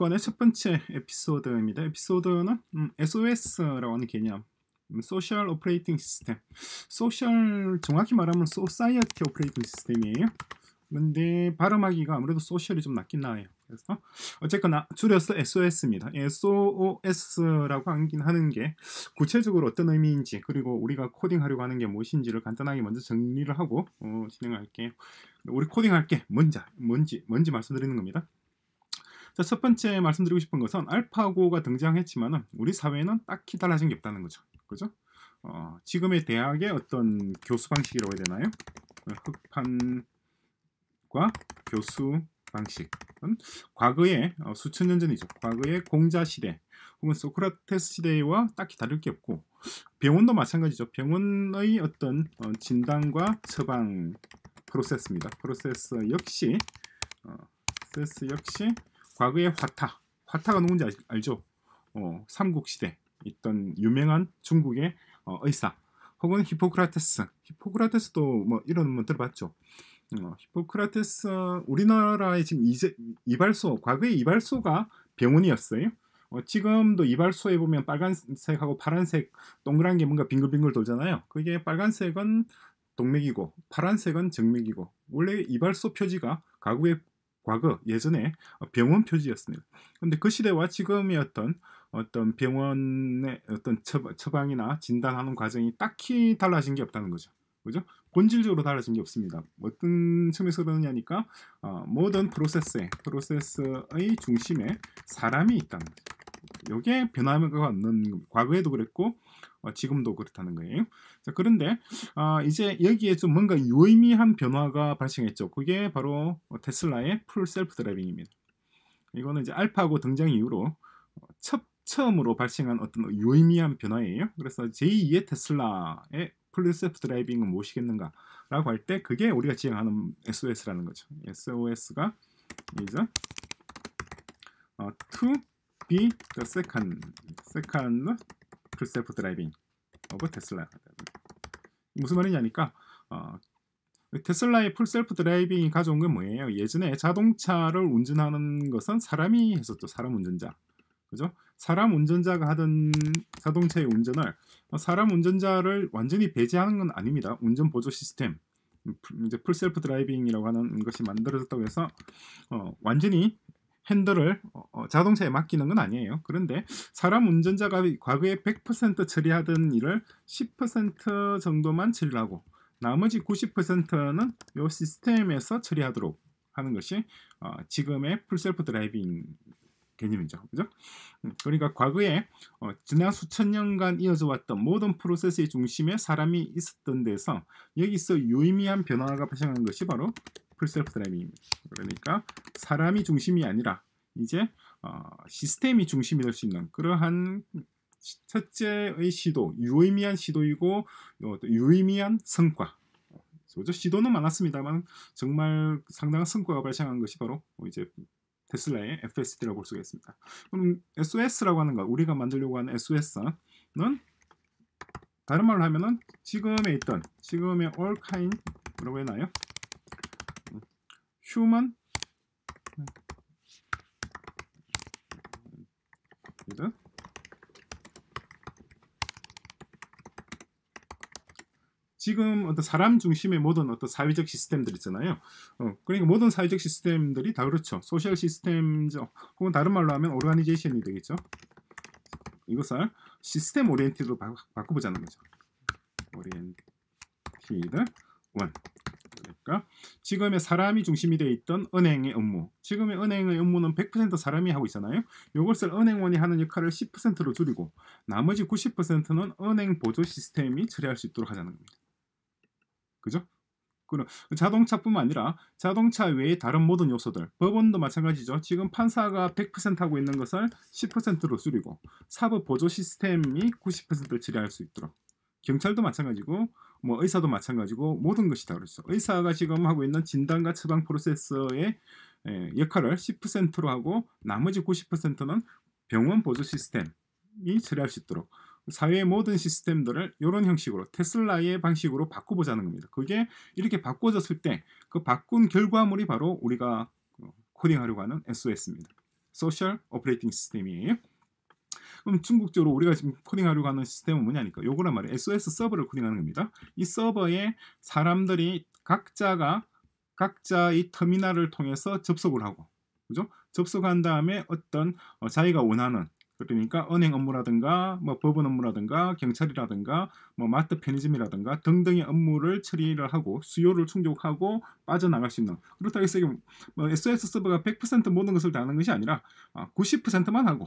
북한의 첫 번째 에피소드입니다. 에피소드는 음, SOS라고 하는 개념, 소셜 오퍼레이팅 시스템. 소셜 정확히 말하면 소사이어티 오퍼레이팅 시스템이에요. 근데 발음하기가 아무래도 소셜이 좀 낫긴 나아요. 그래서 어쨌거나 줄여서 SOS입니다. SOS라고 하긴 하는 게 구체적으로 어떤 의미인지 그리고 우리가 코딩하려고 하는 게 무엇인지를 간단하게 먼저 정리를 하고 어, 진행할게요. 우리 코딩할 게 뭔지 뭔지 뭔지 말씀드리는 겁니다. 자, 첫 번째 말씀드리고 싶은 것은 알파고가 등장했지만 우리 사회는 딱히 달라진 게 없다는 거죠. 그죠? 어, 지금의 대학의 어떤 교수 방식이라고 해야 되나요? 그 흑판과 교수 방식은 과거의 어, 수천 년 전이죠. 과거의 공자 시대 혹은 소크라테스 시대와 딱히 다를 게 없고 병원도 마찬가지죠. 병원의 어떤 어, 진단과 처방 프로세스입니다. 프로세스 역시 어, 프로세스 역시 과거의 화타, 화타가 누군지 알, 죠 어, 삼국시대 있던 유명한 중국의 어, 의사 혹은 히포크라테스, 히포크라테스도 뭐 이런 분 뭐 들어봤죠. 어, 히포크라테스 우리나라의 지금 이제 이발소 과거의 이발소가 병원이었어요. 어, 지금도 이발소에 보면 빨간색하고 파란색 동그란 게 뭔가 빙글빙글 돌잖아요. 그게 빨간색은 동맥이고 파란색은 정맥이고 원래 이발소 표지가 가구의 과거 예전에 어, 병원 표지였습니다. 근데 그 시대와 지금의 어떤 어떤 병원의 어떤 처방이나 진단하는 과정이 딱히 달라진 게 없다는 거죠. 그죠? 본질적으로 달라진 게 없습니다. 어떤 점에서 그러느냐니까 어, 모든 프로세스에 프로세스의 중심에 사람이 있다는 거죠. 이게 변화가 없는 과거에도 그랬고 어, 지금도 그렇다는 거예요. 자, 그런데 아, 이제 여기에 좀 뭔가 유의미한 변화가 발생했죠. 그게 바로 어, 테슬라의 풀 셀프 드라이빙입니다. 이거는 이제 알파고 등장 이후로 어, 첫 처음으로 발생한 어떤 유의미한 변화예요. 그래서 제2의 테슬라의 풀 셀프 드라이빙은 무엇이겠는가? 라고 할 때 그게 우리가 지향하는 SOS라는 거죠. SOS가 is 어, to be the second second 풀 셀프 드라이빙 오브 뭐 테슬라 무슨 말이냐니까 어, 테슬라의 풀셀프 드라이빙이 가져온 건 뭐예요? 예전에 자동차를 운전하는 것은 사람이 했었죠. 사람 운전자. 그죠? 사람 운전자가 하던 자동차의 운전을 어, 사람 운전자를 완전히 배제하는 건 아닙니다. 운전 보조 시스템. 음, 이제 풀셀프 드라이빙이라고 하는 것이 만들어졌다고 해서 어, 완전히 핸들을 어, 어, 자동차에 맡기는 건 아니에요. 그런데 사람 운전자가 과거에 100% 처리하던 일을 10% 정도만 처리하고 나머지 90%는 이 시스템에서 처리하도록 하는 것이 어, 지금의 풀셀프 드라이빙 개념이죠. 그죠? 음, 그러니까 과거에 어, 지난 수천 년간 이어져 왔던 모든 프로세스의 중심에 사람이 있었던 데서 여기서 유의미한 변화가 발생한 것이 바로 풀셀프 드라이빙입니다. 그러니까 사람이 중심이 아니라 이제 어, 시스템이 중심이 될 수 있는 그러한 첫째의 시도, 유의미한 시도이고 어, 유의미한 성과. 그 시도는 많았습니다만 정말 상당한 성과가 발생한 것이 바로 이제 테슬라의 FSD라고 볼 수가 있습니다. 그럼 SOS라고 하는 것, 우리가 만들려고 하는 SOS는 다른 말로 하면은 지금에 있던 지금의 all kind라고 해나요? human 지금 어떤 사람 중심의 모든 어떤 사회적 시스템들 있잖아요. 어, 그러니까 모든 사회적 시스템들이 다 그렇죠. 소셜 시스템죠. 혹은 다른 말로 하면 오르가니제이션이 되겠죠. 이것을 시스템 오리엔티드로 바, 바꿔보자는 거죠. 오리엔티드 원. 그러니까 지금의 사람이 중심이 되어 있던 은행의 업무 지금의 은행의 업무는 100% 사람이 하고 있잖아요 이것을 은행원이 하는 역할을 10%로 줄이고 나머지 90%는 은행 보조 시스템이 처리할 수 있도록 하자는 겁니다 그죠? 그럼 자동차뿐만 아니라 자동차 외의 다른 모든 요소들 법원도 마찬가지죠. 지금 판사가 100% 하고 있는 것을 10%로 줄이고 사법 보조 시스템이 90%를 처리할 수 있도록 경찰도 마찬가지고 뭐 의사도 마찬가지고 모든 것이 다 그렇죠. 의사가 지금 하고 있는 진단과 처방 프로세서의 역할을 10%로 하고 나머지 90%는 병원 보조 시스템이 처리할 수 있도록 사회의 모든 시스템들을 이런 형식으로 테슬라의 방식으로 바꿔보자는 겁니다. 그게 이렇게 바꿔졌을 때 그 바꾼 결과물이 바로 우리가 그 코딩하려고 하는 SOS입니다. 소셜 오퍼레이팅 시스템이에요. 그럼 중국적으로 우리가 지금 코딩하려고 하는 시스템은 뭐냐니까 요거란 말이에요. SOS 서버를 코딩하는 겁니다. 이 서버에 사람들이 각자가 각자의 터미널을 통해서 접속을 하고 그죠? 접속한 다음에 어떤 어, 자기가 원하는 그러니까 은행 업무라든가 뭐 법원 업무라든가 경찰이라든가 뭐 마트 편의점이라든가 등등의 업무를 처리를 하고 수요를 충족하고 빠져나갈 수 있는 그렇다고 해서 뭐 SOS 서버가 100% 모든 것을 다 하는 것이 아니라 90%만 아, 하고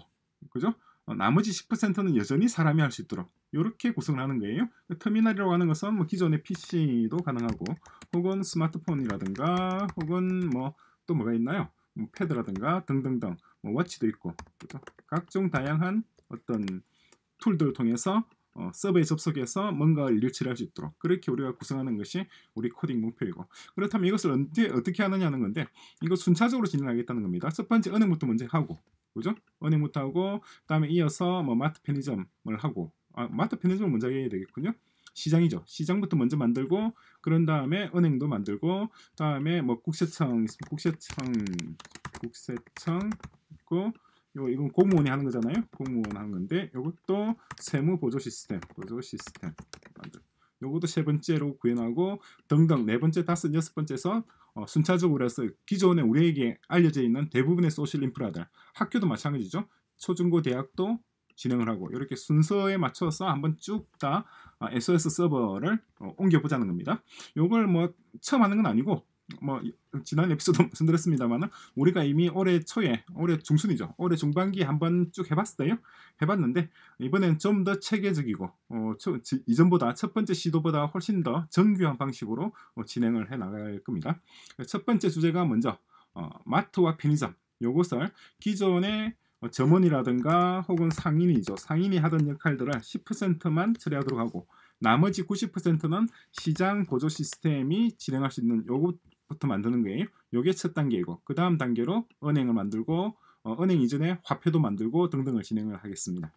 그죠? 어, 나머지 10%는 여전히 사람이 할 수 있도록 이렇게 구성을 하는 거예요. 터미널이라고 하는 것은 뭐 기존의 PC도 가능하고 혹은 스마트폰이라든가 혹은 뭐 또 뭐가 있나요? 뭐 패드라든가 등등등 뭐 워치도 있고 그죠 각종 다양한 어떤 툴들을 통해서 어, 서버에 접속해서 뭔가를 일치할 수 있도록 그렇게 우리가 구성하는 것이 우리 코딩 목표이고 그렇다면 이것을 언제 어떻게 하느냐는 건데 이거 순차적으로 진행하겠다는 겁니다 첫 번째 은행부터 먼저 하고 그죠? 은행부터 하고 그 다음에 이어서 뭐 마트 편의점을 하고 아, 마트 편의점을 먼저 해야 되겠군요 시장이죠 시장부터 먼저 만들고 그런 다음에 은행도 만들고 다음에 뭐 국세청 국세청 국세청 있고 요 이건 공무원이 하는 거잖아요. 공무원 하는 건데 이것도 세무 보조 시스템 보조 시스템 만들. 요것도 세 번째로 구현하고 등등 네 번째 다섯 여섯 번째에서 어, 순차적으로 해서 기존에 우리에게 알려져 있는 대부분의 소셜 인프라들 학교도 마찬가지죠 초중고 대학도 진행을 하고 이렇게 순서에 맞춰서 한번 쭉다 SOS 아, 서버를 어, 옮겨보자는 겁니다. 이걸 뭐 처음 하는 건 아니고 뭐 지난 에피소드 말씀드렸습니다만 우리가 이미 올해 초에 올해 중순이죠 올해 중반기에 한번 쭉 해봤어요 해봤는데 이번엔 좀 더 체계적이고 어, 초, 지, 이전보다 첫 번째 시도보다 훨씬 더 정교한 방식으로 어, 진행을 해 나갈 겁니다 첫 번째 주제가 먼저 어, 마트와 편의점 요것을 기존의 뭐 점원이라든가 혹은 상인이죠. 상인이 하던 역할들을 10%만 처리하도록 하고 나머지 90%는 시장 보조 시스템이 진행할 수 있는 요것부터 만드는 거예요. 요게 첫 단계이고 그 다음 단계로 은행을 만들고 어, 은행 이전에 화폐도 만들고 등등을 진행을 하겠습니다.